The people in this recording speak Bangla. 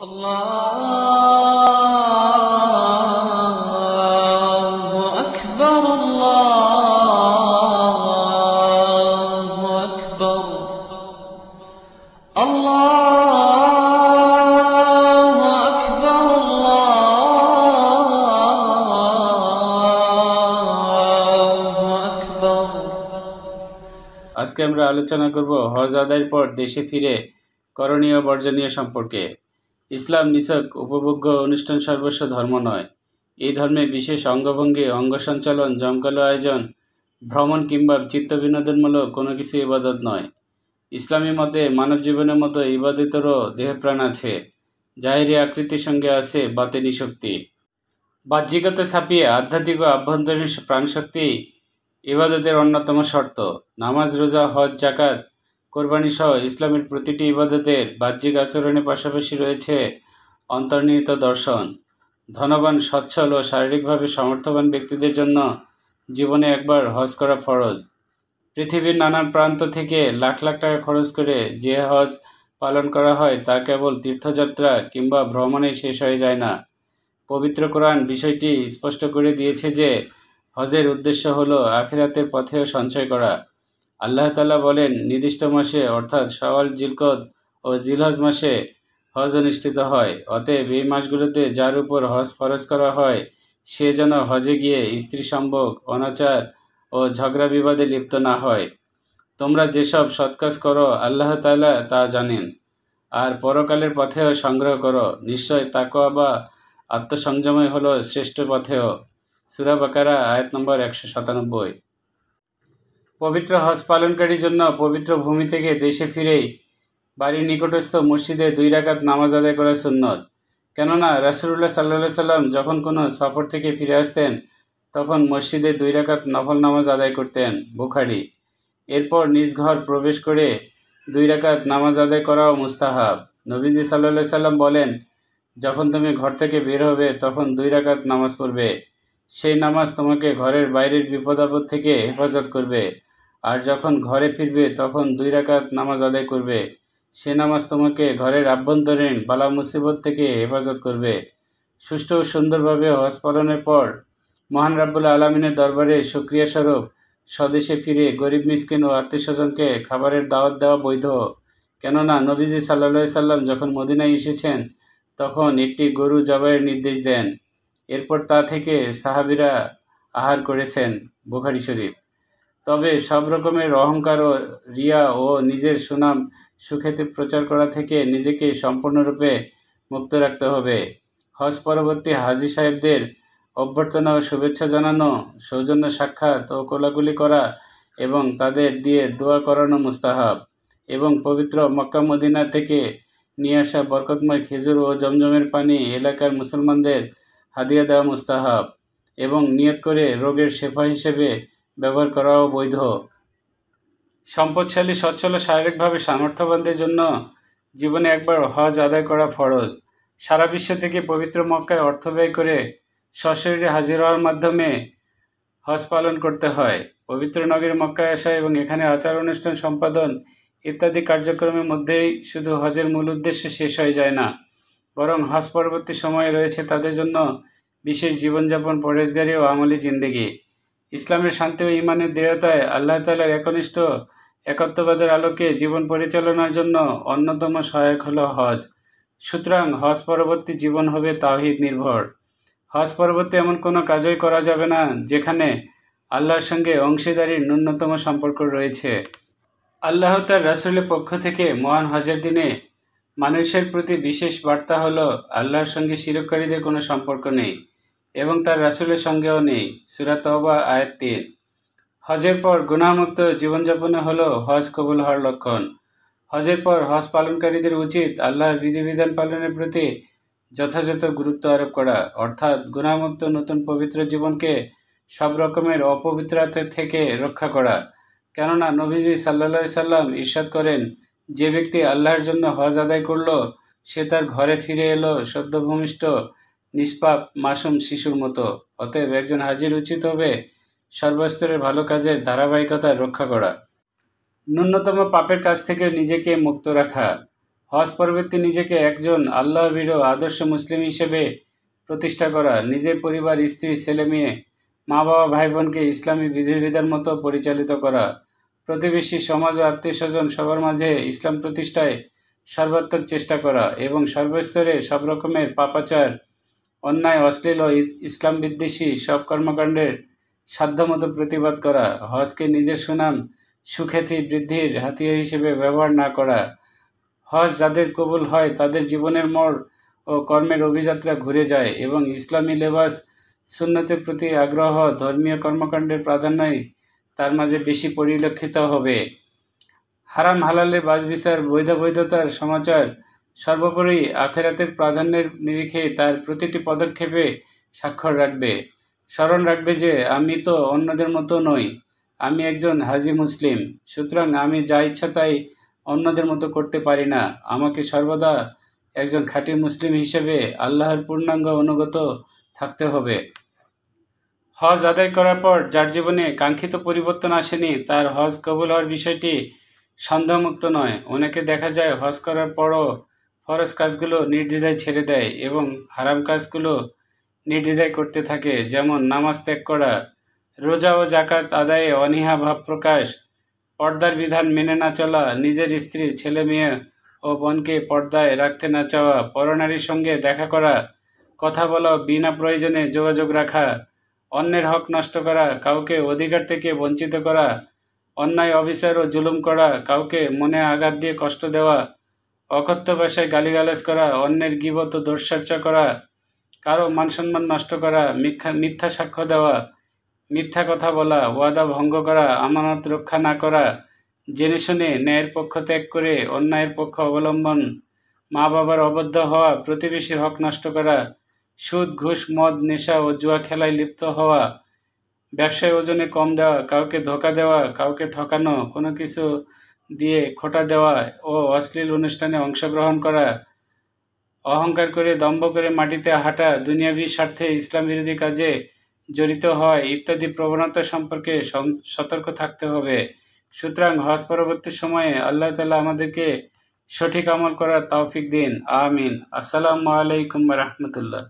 আজকে আমরা আলোচনা করব হজ আদায়ের পর দেশে ফিরে করণীয় বর্জনীয় সম্পর্কে ইসলাম নিছক উপভোগ্য অনুষ্ঠান সর্বস্ব ধর্ম নয় এই ধর্মে বিশেষ অঙ্গভঙ্গি অঙ্গ সঞ্চালন জমকালো আয়োজন ভ্রমণ কিংবা চিত্ত বিনোদনমূলক কোনো কিছু ইবাদত নয় ইসলামী মতে মানব জীবনের মতো ইবাদিতেরও দেহপ্রাণ আছে জাহেরি আকৃতির সঙ্গে আছে বাতিনী শক্তি বাহ্যিকতা ছাপিয়ে আধ্যাত্মিক ও আভ্যন্তরীণ প্রাণশক্তি ইবাদতের অন্যতম শর্ত নামাজ রোজা হজ জাকাত কোরবানি সহ ইসলামের প্রতিটি ইবাদতের বাহ্যিক আচরণের পাশাপাশি রয়েছে অন্তর্নিহিত দর্শন ধনবান সচ্ছল ও শারীরিকভাবে সমর্থবান ব্যক্তিদের জন্য জীবনে একবার হজ করা ফরজ পৃথিবীর নানান প্রান্ত থেকে লাখ লাখ টাকা খরচ করে যে হজ পালন করা হয় তা কেবল তীর্থযাত্রা কিংবা ভ্রমণে শেষ হয়ে যায় না পবিত্র কোরআন বিষয়টি স্পষ্ট করে দিয়েছে যে হজের উদ্দেশ্য হল আখেরাতের পথেও সঞ্চয় করা আল্লাহ তালা বলেন নির্দিষ্ট মাসে অর্থাৎ শাওয়াল জিলকদ ও জিলহজ মাসে হজ অনুষ্ঠিত হয় অতএব এই মাসগুলোতে যার উপর হজ ফরজ করা হয় সে যেন হজে গিয়ে স্ত্রী সম্ভোগ অনাচার ও ঝগড়া বিবাদে লিপ্ত না হয় তোমরা যেসব সৎকাজ করো আল্লাহ তালা তা জানেন আর পরকালের পথেও সংগ্রহ করো নিশ্চয় তাকোয়া বা আত্মসংযমই হলো শ্রেষ্ঠ পথেও সুরা বাকারা আয়াত নম্বর একশো সাতানব্বই পবিত্র হজ পালনকারীর জন্য পবিত্র ভূমি থেকে দেশে ফিরেই বাড়ির নিকটস্থ মসজিদে দুই রাকাত নামাজ আদায় করা সুন্নত কেননা রাসুল্লাহ সাল্লা সাল্লাম যখন কোনো সফর থেকে ফিরে আসতেন তখন মসজিদে দুই রাকাত নফল নামাজ আদায় করতেন বুখারি এরপর নিজ ঘর প্রবেশ করে দুই রাকাত নামাজ আদায় করাও মুস্তাহাব নবীজি সাল্লা সাল্লাম বলেন যখন তুমি ঘর থেকে বের হবে তখন দুই রাকাত নামাজ পড়বে সেই নামাজ তোমাকে ঘরের বাইরের বিপদ আপদ থেকে হেফাজত করবে আর যখন ঘরে ফিরবে তখন দুই রাকাত নামাজ আদায় করবে সে নামাজ তোমাকে ঘরের আভ্যন্তরীণ বালা মুসিবত থেকে হেফাজত করবে সুষ্ঠু ও সুন্দরভাবে হজ পালনের পর মহান রাব্বুল্লা আলমিনের দরবারে সুক্রিয়াস্বরূপ স্বদেশে ফিরে গরিব মিসকিন ও আত্মীয়স্বজনকে খাবারের দাওয়াত দেওয়া বৈধ কেননা নবীজি সাল্লা সাল্লাম যখন মদিনায় এসেছেন তখন একটি গরু জবাইয়ের নির্দেশ দেন এরপর তা থেকে সাহাবিরা আহার করেছেন বুখারি শরীফ তবে সব রকমের অহংকার ও রিয়া ও নিজের সুনাম সুখ্যাতি প্রচার করা থেকে নিজেকে সম্পূর্ণরূপে মুক্ত রাখতে হবে হজ পরবর্তী হাজি সাহেবদের অভ্যর্থনা ও শুভেচ্ছা জানানো সৌজন্য সাক্ষাৎ ও কোলাগুলি করা এবং তাদের দিয়ে দোয়া করানো মুস্তাহাব এবং পবিত্র মক্কা মদিনা থেকে নিয়ে আসা বরকতময় খেজুর ও জমজমের পানি এলাকার মুসলমানদের হাদিয়া দেওয়া মুস্তাহাব এবং নিয়ত করে রোগের সেফা হিসেবে ব্যবহার করাও বৈধ সম্পদশালী সচ্ছল শারীরিকভাবে সামর্থ্যবানদের জন্য জীবনে একবার হজ আদায় করা ফরজ সারা বিশ্ব থেকে পবিত্র মক্কায় অর্থ ব্যয় করে সশরীরে হাজির হওয়ার মাধ্যমে হজ পালন করতে হয় পবিত্র নগরী মক্কায় আসা এবং এখানে আচার অনুষ্ঠান সম্পাদন ইত্যাদি কার্যক্রমের মধ্যেই শুধু হজের মূল উদ্দেশ্য শেষ হয়ে যায় না বরং হজ পরবর্তী সময়ে রয়েছে তাদের জন্য বিশেষ জীবনযাপন পরেশগারি ও আমলি জিন্দেগি ইসলামের শান্তি ও ইমানের দৃঢ়তায় আল্লাহ তালার একনিষ্ঠ একত্ববাদের আলোকে জীবন পরিচালনার জন্য অন্যতম সহায়ক হল হজ সুতরাং হজ পরবর্তী জীবন হবে তাওহিদ নির্ভর হজ পরবর্তী এমন কোনো কাজই করা যাবে না যেখানে আল্লাহর সঙ্গে অংশীদারির ন্যূনতম সম্পর্ক রয়েছে আল্লাহ তার রাসুলের পক্ষ থেকে মহান হজের দিনে মানুষের প্রতি বিশেষ বার্তা হলো আল্লাহর সঙ্গে শিরোকারীদের কোনো সম্পর্ক নেই এবং তার রাসুলের সঙ্গেও নেই সুরাত তবা আয়াত তিন হজের পর গুণামুক্ত জীবনযাপনে হল হজ কবুল হওয়ার লক্ষণ হজের পর হজ পালনকারীদের উচিত আল্লাহর বিধিবিধান পালনের প্রতি যথাযথ গুরুত্ব আরোপ করা অর্থাৎ গুণামুক্ত নতুন পবিত্র জীবনকে সব রকমের অপবিত্রতা থেকে রক্ষা করা কেননা নবীজি সাল্লা সাল্লাম ঈর্ষাদ করেন যে ব্যক্তি আল্লাহর জন্য হজ আদায় করল সে তার ঘরে ফিরে এলো সদ্যভূমিষ্ঠ নিষ্পাপ মাসুম শিশুর মতো অতএব একজন হাজির উচিত হবে সর্বস্তরের ভালো কাজের ধারাবাহিকতা রক্ষা করা ন্যূনতম পাপের কাছ থেকে নিজেকে মুক্ত রাখা হজ পরবর্তী নিজেকে একজন আল্লাহ ভিড় আদর্শ মুসলিম হিসেবে প্রতিষ্ঠা করা নিজের পরিবার স্ত্রী ছেলে মেয়ে মা বাবা ভাই বোনকে ইসলামী বিধিবিধান মতো পরিচালিত করা প্রতিবেশী সমাজ ও আত্মীয় স্বজন সবার মাঝে ইসলাম প্রতিষ্ঠায় সর্বাত্মক চেষ্টা করা এবং সর্বস্তরে সব রকমের পাপাচার অন্যায় অশ্লীল ও ইসলাম বিদ্বেষী সব কর্মকাণ্ডের সাধ্যমতো প্রতিবাদ করা হজকে নিজের সুনাম সুখ্যাতি বৃদ্ধির হাতিয়ার হিসেবে ব্যবহার না করা হজ যাদের কবুল হয় তাদের জীবনের মোড় ও কর্মের অভিযাত্রা ঘুরে যায় এবং ইসলামী লেবাস শূন্যতের প্রতি আগ্রহ ধর্মীয় কর্মকাণ্ডের প্রাধান্যই তার মাঝে বেশি পরিলক্ষিত হবে হারাম হালালের বাসবিচার বৈধ বৈধতার সমাচার সর্বোপরি আখেরাতের প্রাধান্যের নিরিখে তার প্রতিটি পদক্ষেপে স্বাক্ষর রাখবে স্মরণ রাখবে যে আমি তো অন্যদের মতো নই আমি একজন হাজি মুসলিম সুতরাং আমি যা ইচ্ছা তাই অন্যদের মতো করতে পারি না আমাকে সর্বদা একজন খাঁটি মুসলিম হিসেবে আল্লাহর পূর্ণাঙ্গ অনুগত থাকতে হবে হজ আদায় করার পর যার জীবনে কাঙ্ক্ষিত পরিবর্তন আসেনি তার হজ কবুল হওয়ার বিষয়টি সন্দেহমুক্ত নয় অনেকে দেখা যায় হজ করার পরও ফরজ কাজগুলো নির্দ্বিধায় ছেড়ে দেয় এবং হারাম কাজগুলো নির্দ্বিধায় করতে থাকে যেমন নামাজ ত্যাগ করা রোজা ও জাকাত আদায়ে অনীহা ভাব প্রকাশ পর্দার বিধান মেনে না চলা নিজের স্ত্রী ছেলে মেয়ে ও বোনকে পর্দায় রাখতে না চাওয়া পরনারীর সঙ্গে দেখা করা কথা বলা বিনা প্রয়োজনে যোগাযোগ রাখা অন্যের হক নষ্ট করা কাউকে অধিকার থেকে বঞ্চিত করা অন্যায় অবিচার ও জুলুম করা কাউকে মনে আঘাত দিয়ে কষ্ট দেওয়া অকথ্য ভাষায় গালিগালাজ করা অন্যের গিবত দৌর্চর্চা করা কারো মানসম্মান নষ্ট করা মিথ্যা মিথ্যা সাক্ষ্য দেওয়া মিথ্যা কথা বলা ওয়াদা ভঙ্গ করা আমানত রক্ষা না করা জেনে শুনে ন্যায়ের পক্ষ ত্যাগ করে অন্যায়ের পক্ষ অবলম্বন মা বাবার অবদ্ধ হওয়া প্রতিবেশীর হক নষ্ট করা সুদ ঘুষ মদ নেশা ও জুয়া খেলায় লিপ্ত হওয়া ব্যবসায় ওজনে কম দেওয়া কাউকে ধোকা দেওয়া কাউকে ঠকানো কোনো কিছু দিয়ে খোটা দেওয়া ও অশ্লীল অনুষ্ঠানে অংশগ্রহণ করা অহংকার করে দম্ভ করে মাটিতে হাঁটা দুনিয়াবি স্বার্থে ইসলাম বিরোধী কাজে জড়িত হয় ইত্যাদি প্রবণতা সম্পর্কে সতর্ক থাকতে হবে সুতরাং হজ পরবর্তী সময়ে আল্লাহ তালা আমাদেরকে সঠিক আমল করার তৌফিক দিন আমিন আসসালামু আলাইকুম রহমতুল্লাহ